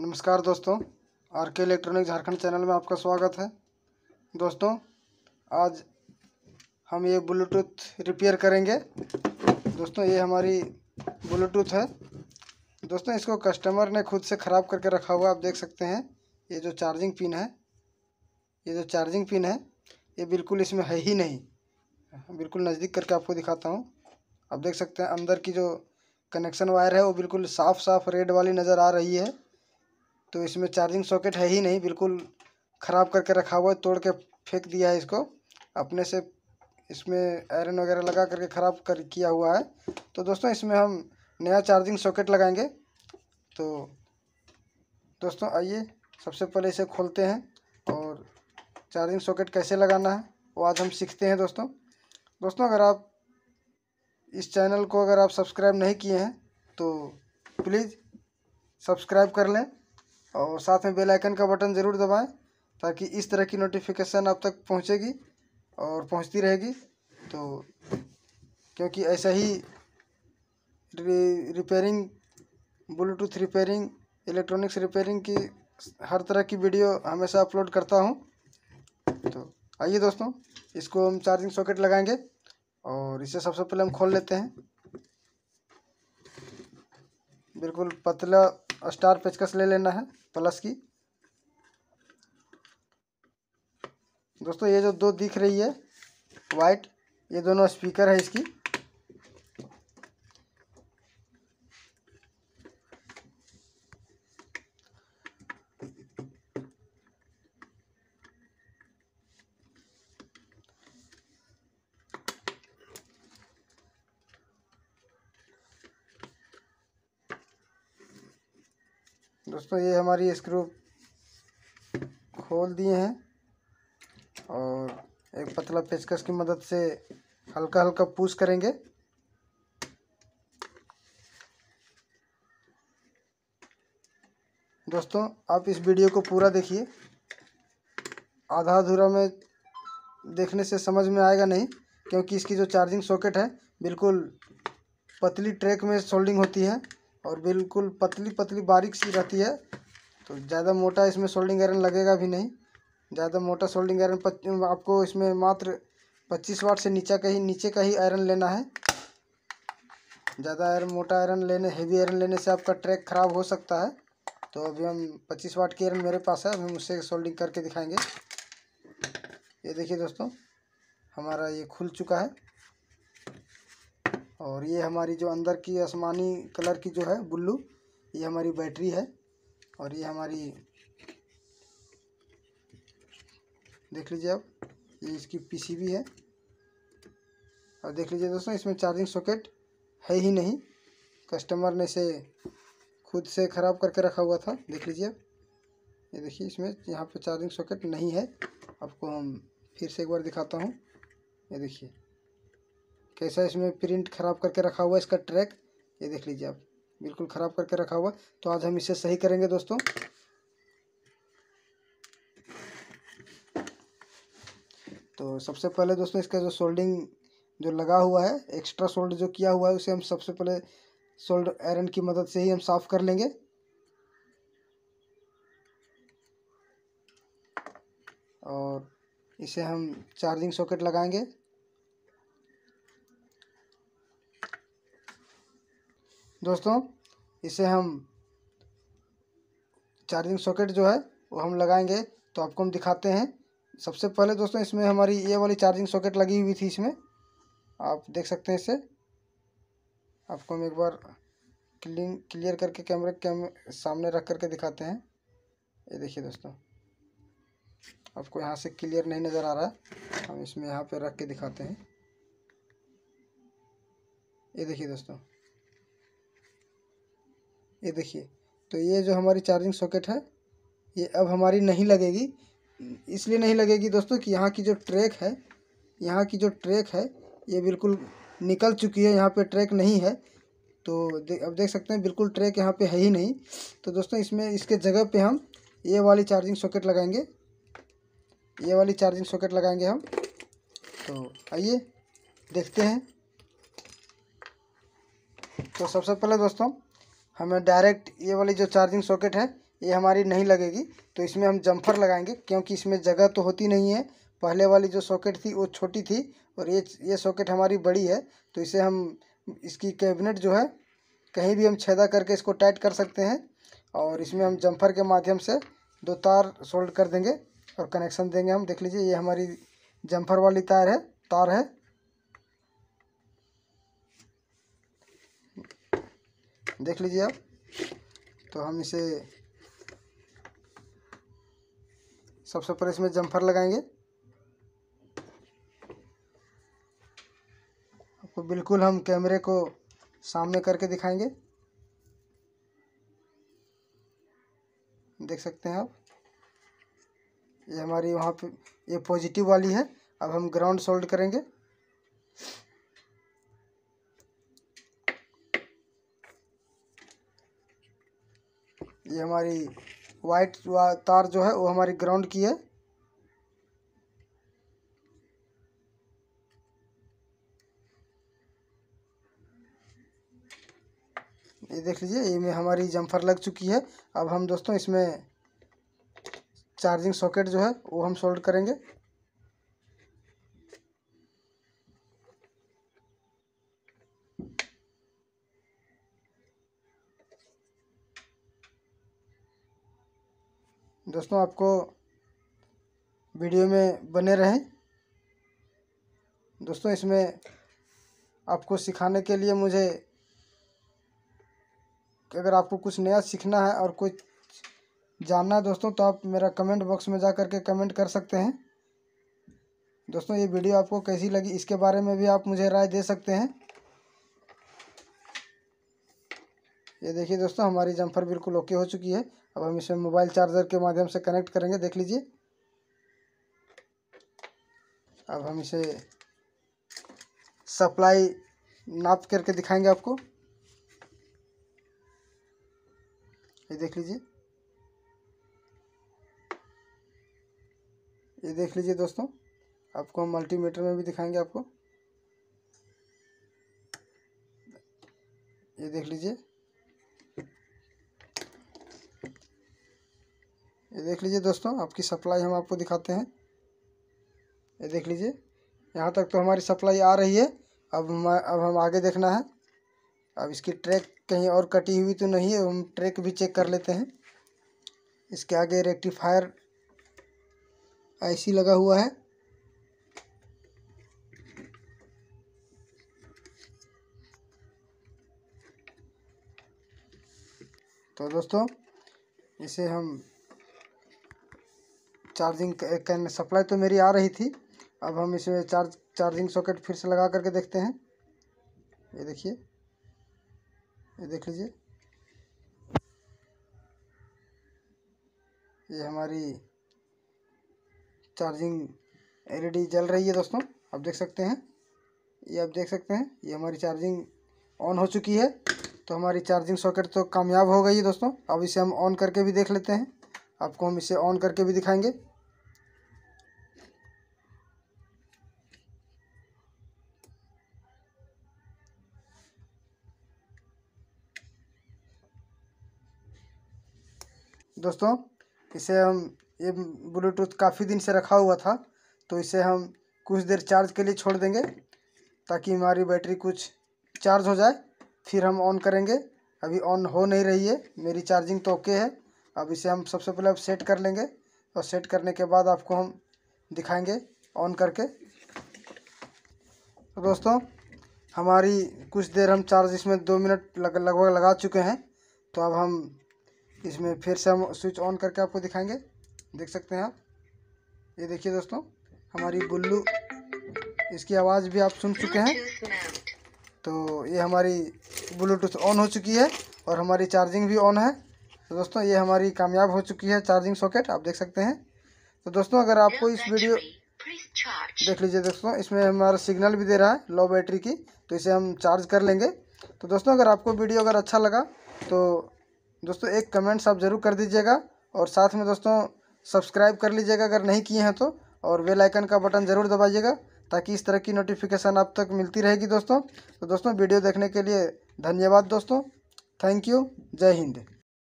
नमस्कार दोस्तों आर के इलेक्ट्रॉनिक झारखंड चैनल में आपका स्वागत है दोस्तों आज हम ये ब्लूटूथ रिपेयर करेंगे दोस्तों ये हमारी ब्लूटूथ है दोस्तों इसको कस्टमर ने खुद से ख़राब करके रखा हुआ आप देख सकते हैं ये जो चार्जिंग पिन है ये जो चार्जिंग पिन है ये बिल्कुल इसमें है ही नहीं बिल्कुल नज़दीक करके आपको दिखाता हूँ आप देख सकते हैं अंदर की जो कनेक्शन वायर है वो बिल्कुल साफ़ साफ़ रेड वाली नज़र आ रही है तो इसमें चार्जिंग सॉकेट है ही नहीं बिल्कुल ख़राब करके रखा हुआ है तोड़ के फेंक दिया है इसको अपने से इसमें आयरन वगैरह लगा करके ख़राब कर किया हुआ है तो दोस्तों इसमें हम नया चार्जिंग सॉकेट लगाएंगे तो दोस्तों आइए सबसे पहले इसे खोलते हैं और चार्जिंग सॉकेट कैसे लगाना है वो आज हम सीखते हैं दोस्तों दोस्तों अगर आप इस चैनल को अगर आप सब्सक्राइब नहीं किए हैं तो प्लीज़ सब्सक्राइब कर लें और साथ में बेल आइकन का बटन ज़रूर दबाएं ताकि इस तरह की नोटिफिकेशन आप तक पहुंचेगी और पहुंचती रहेगी तो क्योंकि ऐसा ही repairing Bluetooth repairing electronics repairing की हर तरह की वीडियो हमेशा अपलोड करता हूँ तो आइए दोस्तों इसको हम चार्जिंग सॉकेट लगाएंगे और इसे सबसे पहले हम खोल लेते हैं बिल्कुल पतला स्टार पेचकस ले लेना है प्लस की दोस्तों ये जो दो दिख रही है वाइट ये दोनों स्पीकर है इसकी दोस्तों ये हमारी स्क्रू खोल दिए हैं और एक पतला पेचकस की मदद से हल्का हल्का पूछ करेंगे दोस्तों आप इस वीडियो को पूरा देखिए आधा अधूरा में देखने से समझ में आएगा नहीं क्योंकि इसकी जो चार्जिंग सॉकेट है बिल्कुल पतली ट्रैक में सोल्डिंग होती है और बिल्कुल पतली पतली बारीक सी रहती है तो ज़्यादा मोटा इसमें सोल्डिंग आयरन लगेगा भी नहीं ज़्यादा मोटा सोल्डिंग आयरन आपको इसमें मात्र पच्चीस वाट से नीचे का ही नीचे का ही आयरन लेना है ज़्यादा आयरन मोटा आयरन लेने हेवी आयरन लेने से आपका ट्रैक ख़राब हो सकता है तो अभी हम 25 वाट की आयरन मेरे पास है अभी हम उससे सोल्डिंग करके दिखाएंगे ये देखिए दोस्तों हमारा ये खुल चुका है और ये हमारी जो अंदर की आसमानी कलर की जो है बुल्लू ये हमारी बैटरी है और ये हमारी देख लीजिए आप ये इसकी पीसीबी है और देख लीजिए दोस्तों इसमें चार्जिंग सॉकेट है ही नहीं कस्टमर ने इसे खुद से ख़राब करके रखा हुआ था देख लीजिए आप ये देखिए इसमें यहाँ पे चार्जिंग सॉकेट नहीं है आपको हम फिर से एक बार दिखाता हूँ ये देखिए कैसा इसमें प्रिंट ख़राब करके रखा हुआ है इसका ट्रैक ये देख लीजिए आप बिल्कुल ख़राब करके रखा हुआ तो आज हम इसे सही करेंगे दोस्तों तो सबसे पहले दोस्तों इसका जो सोल्डिंग जो लगा हुआ है एक्स्ट्रा सोल्ड जो किया हुआ है उसे हम सबसे पहले सोल्ड आयरन की मदद से ही हम साफ़ कर लेंगे और इसे हम चार्जिंग सॉकेट लगाएंगे दोस्तों इसे हम चार्जिंग सॉकेट जो है वो हम लगाएंगे तो आपको हम दिखाते हैं सबसे पहले दोस्तों इसमें हमारी ये वाली चार्जिंग सॉकेट लगी हुई थी इसमें आप देख सकते हैं इसे आपको हम एक बार क्लिन क्लियर करके कैमरे के सामने रख करके दिखाते हैं ये देखिए दोस्तों आपको यहाँ से क्लियर नहीं नज़र आ रहा है हम इसमें यहाँ पर रख के दिखाते हैं ये देखिए दोस्तों ये देखिए तो ये जो हमारी चार्जिंग सॉकेट है ये अब हमारी नहीं लगेगी इसलिए नहीं लगेगी दोस्तों कि यहाँ की जो ट्रैक है यहाँ की जो ट्रैक है ये बिल्कुल निकल चुकी है यहाँ पे ट्रैक नहीं है तो दे, अब देख सकते हैं बिल्कुल ट्रैक यहाँ पे है ही नहीं तो दोस्तों इसमें इसके जगह पे हम ये वाली चार्जिंग सॉकेट लगाएंगे ये वाली चार्जिंग सॉकेट लगाएंगे हम तो आइए देखते हैं तो सबसे पहले दोस्तों हमें डायरेक्ट ये वाली जो चार्जिंग सॉकेट है ये हमारी नहीं लगेगी तो इसमें हम जम्फर लगाएंगे क्योंकि इसमें जगह तो होती नहीं है पहले वाली जो सॉकेट थी वो छोटी थी और ये ये सॉकेट हमारी बड़ी है तो इसे हम इसकी कैबिनेट जो है कहीं भी हम छेदा करके इसको टाइट कर सकते हैं और इसमें हम जम्फर के माध्यम से दो तार सोल्ड कर देंगे और कनेक्शन देंगे हम देख लीजिए ये हमारी जम्फर वाली तार है तार है देख लीजिए आप तो हम इसे सबसे पहले इसमें जम्फर लगाएंगे आपको बिल्कुल हम कैमरे को सामने करके दिखाएंगे देख सकते हैं आप ये हमारी वहाँ पे ये पॉजिटिव वाली है अब हम ग्राउंड सोल्ड करेंगे ये हमारी वाइट तार जो है वो हमारी ग्राउंड की है ये देख लीजिए ये में हमारी जम्फर लग चुकी है अब हम दोस्तों इसमें चार्जिंग सॉकेट जो है वो हम सोल्ड करेंगे दोस्तों आपको वीडियो में बने रहें दोस्तों इसमें आपको सिखाने के लिए मुझे अगर आपको कुछ नया सीखना है और कुछ जानना है दोस्तों तो आप मेरा कमेंट बॉक्स में जा कर के कमेंट कर सकते हैं दोस्तों ये वीडियो आपको कैसी लगी इसके बारे में भी आप मुझे राय दे सकते हैं ये देखिए दोस्तों हमारी जम्फर बिल्कुल ओके हो चुकी है अब हम इसे मोबाइल चार्जर के माध्यम से कनेक्ट करेंगे देख लीजिए अब हम इसे सप्लाई नाप करके दिखाएंगे आपको ये देख लीजिए ये देख लीजिए दोस्तों आपको हम मल्टीमीटर में भी दिखाएंगे आपको ये देख लीजिए ये देख लीजिए दोस्तों आपकी सप्लाई हम आपको दिखाते हैं ये देख लीजिए यहाँ तक तो हमारी सप्लाई आ रही है अब हम अब हम आगे देखना है अब इसकी ट्रैक कहीं और कटी हुई तो नहीं है हम ट्रैक भी चेक कर लेते हैं इसके आगे रेक्टिफायर आईसी लगा हुआ है तो दोस्तों इसे हम चार्जिंग कैन सप्लाई तो मेरी आ रही थी अब हम इसमें चार्ज चार्जिंग सॉकेट फिर से लगा करके देखते हैं ये देखिए ये देख लीजिए ये हमारी चार्जिंग एलईडी जल रही है दोस्तों आप देख सकते हैं ये आप देख सकते हैं ये हमारी चार्जिंग ऑन हो चुकी है तो हमारी चार्जिंग सॉकेट तो कामयाब हो गई है दोस्तों अब इसे हम ऑन करके भी देख लेते हैं आपको हम इसे ऑन करके भी दिखाएंगे दोस्तों इसे हम ये ब्लूटूथ काफ़ी दिन से रखा हुआ था तो इसे हम कुछ देर चार्ज के लिए छोड़ देंगे ताकि हमारी बैटरी कुछ चार्ज हो जाए फिर हम ऑन करेंगे अभी ऑन हो नहीं रही है मेरी चार्जिंग तो ओके है अब इसे हम सबसे पहले अब सेट कर लेंगे और सेट करने के बाद आपको हम दिखाएंगे ऑन करके तो दोस्तों हमारी कुछ देर हम चार्ज इसमें दो मिनट लगभग लगा चुके हैं तो अब हम इसमें फिर से हम स्विच ऑन करके आपको दिखाएंगे देख सकते हैं आप ये देखिए दोस्तों हमारी गुल्लू इसकी आवाज़ भी आप सुन चुके हैं तो ये हमारी ब्लूटूथ ऑन हो चुकी है और हमारी चार्जिंग भी ऑन है तो दोस्तों ये हमारी कामयाब हो चुकी है चार्जिंग सॉकेट आप देख सकते हैं तो दोस्तों अगर आपको इस वीडियो देख लीजिए दोस्तों इसमें हमारा सिग्नल भी दे रहा है लो बैटरी की तो इसे हम चार्ज कर लेंगे तो दोस्तों अगर आपको वीडियो अगर अच्छा लगा तो दोस्तों एक कमेंट्स आप ज़रूर कर दीजिएगा और साथ में दोस्तों सब्सक्राइब कर लीजिएगा अगर नहीं किए हैं तो और बेल आइकन का बटन ज़रूर दबाइएगा ताकि इस तरह की नोटिफिकेशन आप तक मिलती रहेगी दोस्तों तो दोस्तों वीडियो देखने के लिए धन्यवाद दोस्तों थैंक यू जय हिंद